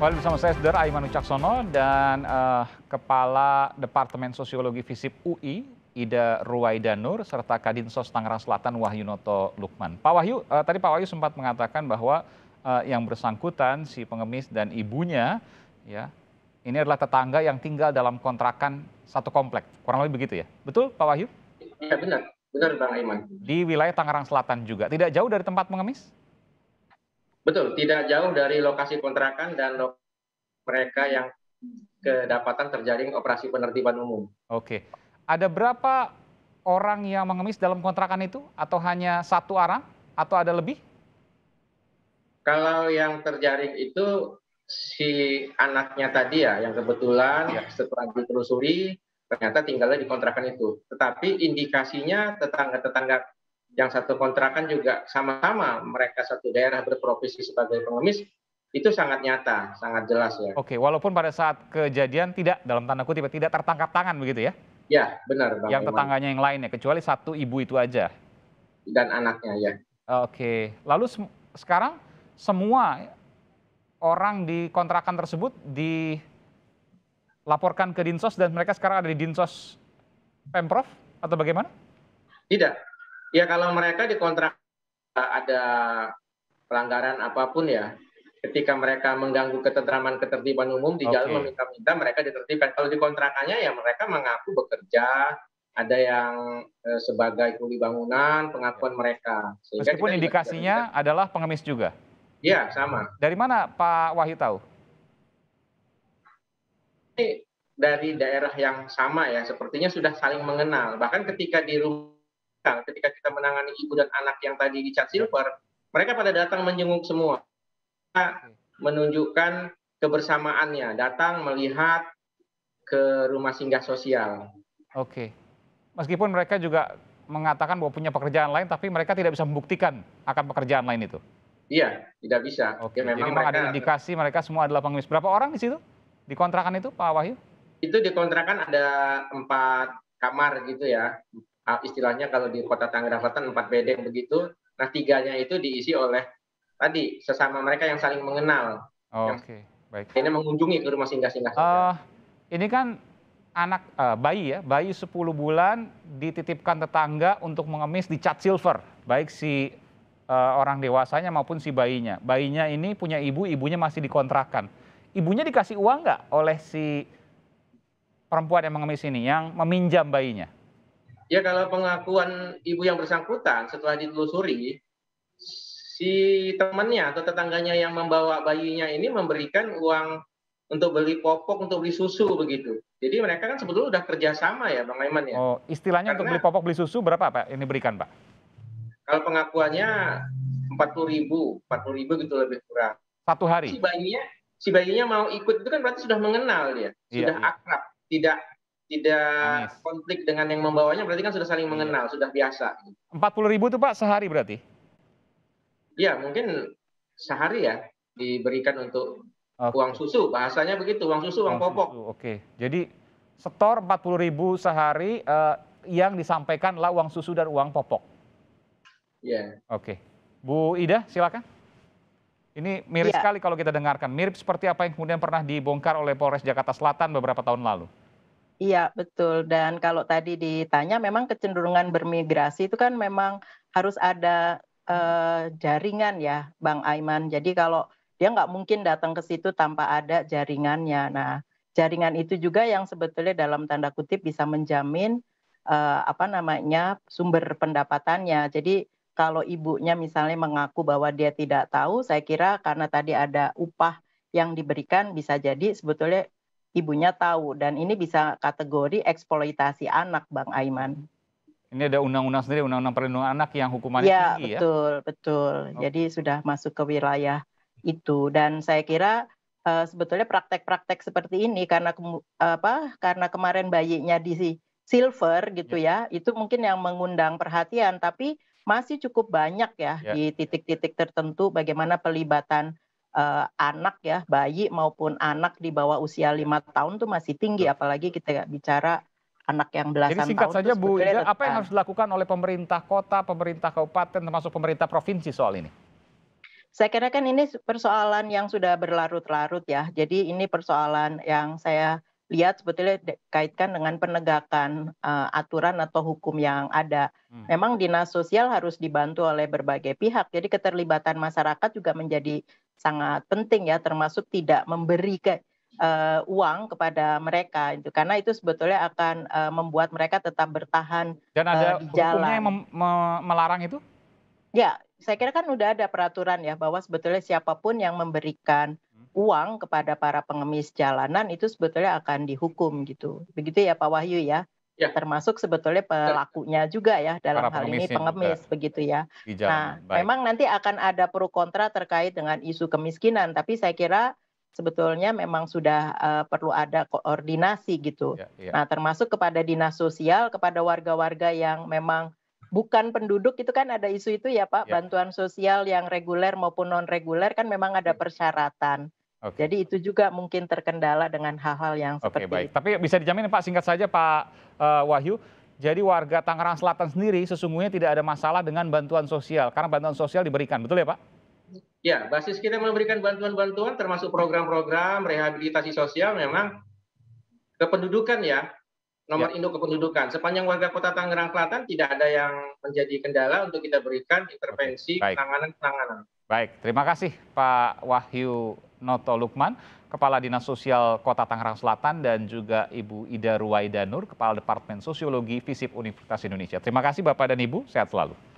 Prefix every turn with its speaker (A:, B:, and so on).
A: Kembali bersama saya Saudara Aiman Ucaksono dan uh, Kepala Departemen Sosiologi FISIP UI, Ida Ruwaidanur, serta serta Sos Tangerang Selatan Wahyunoto Lukman. Pak Wahyu, uh, tadi Pak Wahyu sempat mengatakan bahwa uh, yang bersangkutan, si pengemis dan ibunya, ya ini adalah tetangga yang tinggal dalam kontrakan satu komplek. Kurang lebih begitu ya? Betul Pak Wahyu? Iya benar, benar Bang Aiman. Di wilayah Tangerang Selatan juga, tidak jauh dari tempat pengemis? Betul, tidak jauh
B: dari lokasi kontrakan dan lo mereka yang kedapatan terjaring operasi penertiban umum.
A: Oke. Ada berapa orang yang mengemis dalam kontrakan itu? Atau hanya satu orang? Atau ada lebih?
B: Kalau yang terjaring itu si anaknya tadi ya, yang kebetulan ya. setelah ditelusuri ternyata tinggalnya di kontrakan itu. Tetapi indikasinya tetangga-tetangga yang satu kontrakan juga sama-sama mereka satu daerah berprofesi sebagai pengemis itu sangat nyata, sangat jelas ya.
A: Oke, walaupun pada saat kejadian tidak dalam tanda kutip tidak tertangkap tangan begitu ya?
B: Ya, benar. Bang yang tetangganya
A: yang lain kecuali satu ibu itu aja. Dan anaknya ya. Oke, lalu se sekarang semua orang di kontrakan tersebut dilaporkan ke dinsos dan mereka sekarang ada di dinsos pemprov atau bagaimana? Tidak,
B: Ya kalau mereka dikontrak ada pelanggaran apapun ya, ketika mereka mengganggu ketentraman ketertiban umum di jalan okay. meminta-minta mereka ditertibkan. Kalau dikontrakannya ya mereka mengaku bekerja, ada yang eh, sebagai kuli bangunan, pengakuan mereka.
A: Sehingga Meskipun indikasinya adalah pengemis juga.
B: Iya, sama.
A: Dari mana Pak Wahyu tahu?
B: Ini dari daerah yang sama ya, sepertinya sudah saling mengenal. Bahkan ketika di rumah belakang nah, ketika kita menangani ibu dan anak yang tadi di cat silver, mereka pada datang menjenguk semua. menunjukkan kebersamaannya, datang melihat ke rumah singgah sosial.
A: Oke. Meskipun mereka juga mengatakan bahwa punya pekerjaan lain, tapi mereka tidak bisa membuktikan akan pekerjaan lain itu.
B: Iya, tidak bisa. Ya, Oke. Ya, memang ada indikasi
A: mereka semua adalah pengemis. Berapa orang di situ? Di kontrakan itu, Pak Wahyu? Itu di
B: kontrakan ada empat kamar gitu ya, Ah, istilahnya kalau di kota Tangerang Selatan empat bedeng begitu. Nah tiganya itu diisi oleh tadi sesama mereka yang saling mengenal. Oh, Oke, okay. baik. Ini mengunjungi ke rumah
A: singgah-singgah. Uh, ini kan anak uh, bayi ya, bayi 10 bulan dititipkan tetangga untuk mengemis di cat silver, baik si uh, orang dewasanya maupun si bayinya. Bayinya ini punya ibu, ibunya masih dikontrakan. Ibunya dikasih uang nggak oleh si perempuan yang mengemis ini, yang meminjam bayinya?
B: Ya kalau pengakuan ibu yang bersangkutan setelah ditelusuri, si temannya atau tetangganya yang membawa bayinya ini memberikan uang untuk beli popok, untuk beli susu begitu. Jadi mereka kan sebetulnya sudah kerjasama ya Bang Aiman ya. Oh,
A: istilahnya Karena, untuk beli popok, beli susu berapa Pak ini berikan Pak?
B: Kalau pengakuannya 40 ribu, 40 ribu gitu lebih kurang. Satu hari? Si bayinya, si bayinya mau ikut itu kan berarti sudah mengenal dia, iya, sudah iya. akrab, tidak tidak konflik dengan yang membawanya berarti kan sudah saling iya. mengenal, sudah biasa.
A: empat puluh ribu itu Pak sehari berarti?
B: Ya mungkin sehari ya diberikan untuk okay. uang susu, bahasanya begitu, uang susu, uang, uang popok.
A: oke Oke, jadi setor empat puluh ribu sehari uh, yang disampaikan lah uang susu dan uang popok. Ya. Yeah. Oke, Bu Ida silakan. Ini mirip yeah. sekali kalau kita dengarkan, mirip seperti apa yang kemudian pernah dibongkar oleh Polres Jakarta Selatan beberapa tahun lalu.
C: Iya, betul. Dan kalau tadi ditanya, memang kecenderungan bermigrasi itu kan memang harus ada uh, jaringan ya, Bang Aiman. Jadi kalau dia nggak mungkin datang ke situ tanpa ada jaringannya. Nah, jaringan itu juga yang sebetulnya dalam tanda kutip bisa menjamin uh, apa namanya sumber pendapatannya. Jadi kalau ibunya misalnya mengaku bahwa dia tidak tahu, saya kira karena tadi ada upah yang diberikan bisa jadi sebetulnya ibunya tahu dan ini bisa kategori eksploitasi anak Bang Aiman.
A: Ini ada undang-undang sendiri undang-undang perlindungan anak yang hukumannya ya, tinggi betul, ya. betul,
C: betul. Oh. Jadi sudah masuk ke wilayah itu dan saya kira uh, sebetulnya praktek-praktek seperti ini karena apa? karena kemarin bayinya di silver gitu ya. ya, itu mungkin yang mengundang perhatian tapi masih cukup banyak ya, ya. di titik-titik tertentu bagaimana pelibatan uh, anak ya bayi maupun anak di bawah usia lima tahun tuh masih tinggi apalagi kita bicara anak yang belasan tahun. Jadi singkat tahun saja Bu Ida, apa yang harus
A: dilakukan oleh pemerintah kota, pemerintah kabupaten, termasuk pemerintah provinsi soal ini?
C: Saya kira kan ini persoalan yang sudah berlarut-larut ya. Jadi ini persoalan yang saya lihat sebetulnya kaitkan dengan penegakan uh, aturan atau hukum yang ada. Hmm. Memang dinas sosial harus dibantu oleh berbagai pihak. Jadi keterlibatan masyarakat juga menjadi sangat penting ya, termasuk tidak memberi ke, uh, uang kepada mereka itu karena itu sebetulnya akan uh, membuat mereka tetap bertahan dan ada uh, di jalan. hukumnya yang me melarang itu? Ya, saya kira kan udah ada peraturan ya bahwa sebetulnya siapapun yang memberikan uang kepada para pengemis jalanan itu sebetulnya akan dihukum gitu. Begitu ya Pak Wahyu ya. Ya. termasuk sebetulnya pelakunya juga ya dalam para hal ini pengemis ya. begitu ya. Nah, Baik. memang nanti akan ada pro kontra terkait dengan isu kemiskinan, tapi saya kira sebetulnya memang sudah uh, perlu ada koordinasi gitu. Ya, ya. Nah, termasuk kepada dinas sosial, kepada warga-warga yang memang bukan penduduk itu kan ada isu itu ya Pak, ya. bantuan sosial yang reguler maupun non reguler kan memang ada ya. persyaratan. Okay. Jadi itu juga mungkin terkendala dengan hal-hal yang seperti okay,
A: baik. itu. Tapi bisa dijamin Pak singkat saja Pak uh, Wahyu, jadi warga Tangerang Selatan sendiri sesungguhnya tidak ada masalah dengan bantuan sosial karena bantuan sosial diberikan, betul ya Pak?
B: Ya, basis kita memberikan bantuan-bantuan termasuk program-program rehabilitasi sosial memang kependudukan ya. Nomor ya. induk kependudukan. Sepanjang warga Kota Tangerang Selatan tidak ada yang menjadi kendala untuk kita berikan intervensi penanganan-penanganan.
A: Baik. Baik, terima kasih Pak Wahyu Noto Lukman, Kepala Dinas Sosial Kota Tangerang Selatan, dan juga Ibu Ida Ruwaidanur, Kepala Departemen Sosiologi FISIP Universitas Indonesia. Terima kasih Bapak dan Ibu, sehat selalu.